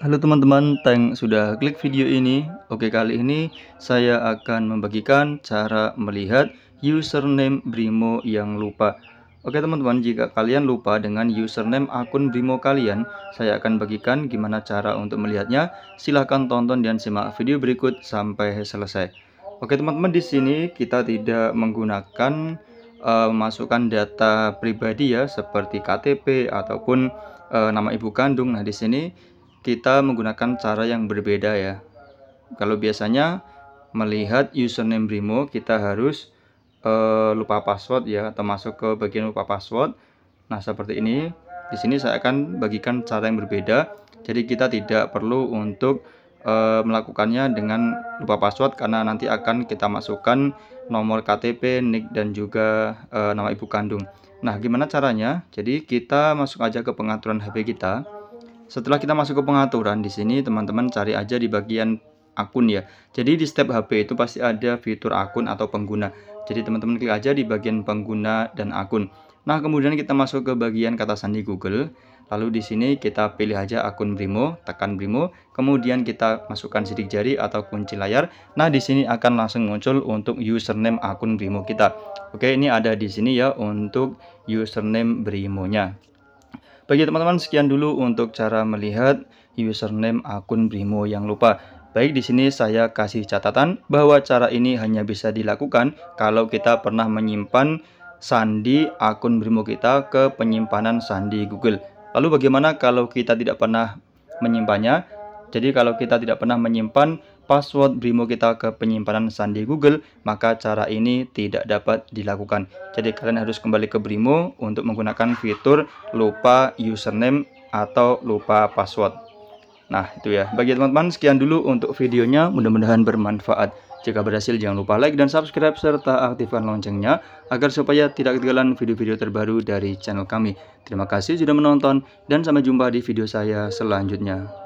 Halo teman-teman, Tank sudah klik video ini. Oke, kali ini saya akan membagikan cara melihat username Brimo yang lupa. Oke teman-teman, jika kalian lupa dengan username akun Brimo kalian, saya akan bagikan gimana cara untuk melihatnya. Silahkan tonton dan simak video berikut sampai selesai. Oke teman-teman, di sini kita tidak menggunakan uh, eh, masukan data pribadi ya, seperti KTP ataupun uh, nama ibu kandung. Nah, di sini kita menggunakan cara yang berbeda ya. Kalau biasanya melihat username Brimo kita harus uh, lupa password ya atau masuk ke bagian lupa password. Nah, seperti ini. Di sini saya akan bagikan cara yang berbeda. Jadi kita tidak perlu untuk uh, melakukannya dengan lupa password karena nanti akan kita masukkan nomor KTP, NIK dan juga uh, nama ibu kandung. Nah, gimana caranya? Jadi kita masuk aja ke pengaturan HP kita setelah kita masuk ke pengaturan di sini teman-teman cari aja di bagian akun ya. Jadi di step HP itu pasti ada fitur akun atau pengguna. Jadi teman-teman klik aja di bagian pengguna dan akun. Nah, kemudian kita masuk ke bagian kata sandi Google. Lalu di sini kita pilih aja akun Brimo, tekan Brimo, kemudian kita masukkan sidik jari atau kunci layar. Nah, di sini akan langsung muncul untuk username akun Brimo kita. Oke, ini ada di sini ya untuk username Brimonya. Bagi teman-teman sekian dulu untuk cara melihat username akun Brimo yang lupa. Baik di sini saya kasih catatan bahwa cara ini hanya bisa dilakukan kalau kita pernah menyimpan sandi akun Brimo kita ke penyimpanan sandi Google. Lalu bagaimana kalau kita tidak pernah menyimpannya? Jadi kalau kita tidak pernah menyimpan password Brimo kita ke penyimpanan sandi Google, maka cara ini tidak dapat dilakukan. Jadi kalian harus kembali ke Brimo untuk menggunakan fitur lupa username atau lupa password. Nah, itu ya. Bagi teman-teman, sekian dulu untuk videonya. Mudah-mudahan bermanfaat. Jika berhasil, jangan lupa like dan subscribe serta aktifkan loncengnya agar supaya tidak ketinggalan video-video terbaru dari channel kami. Terima kasih sudah menonton dan sampai jumpa di video saya selanjutnya.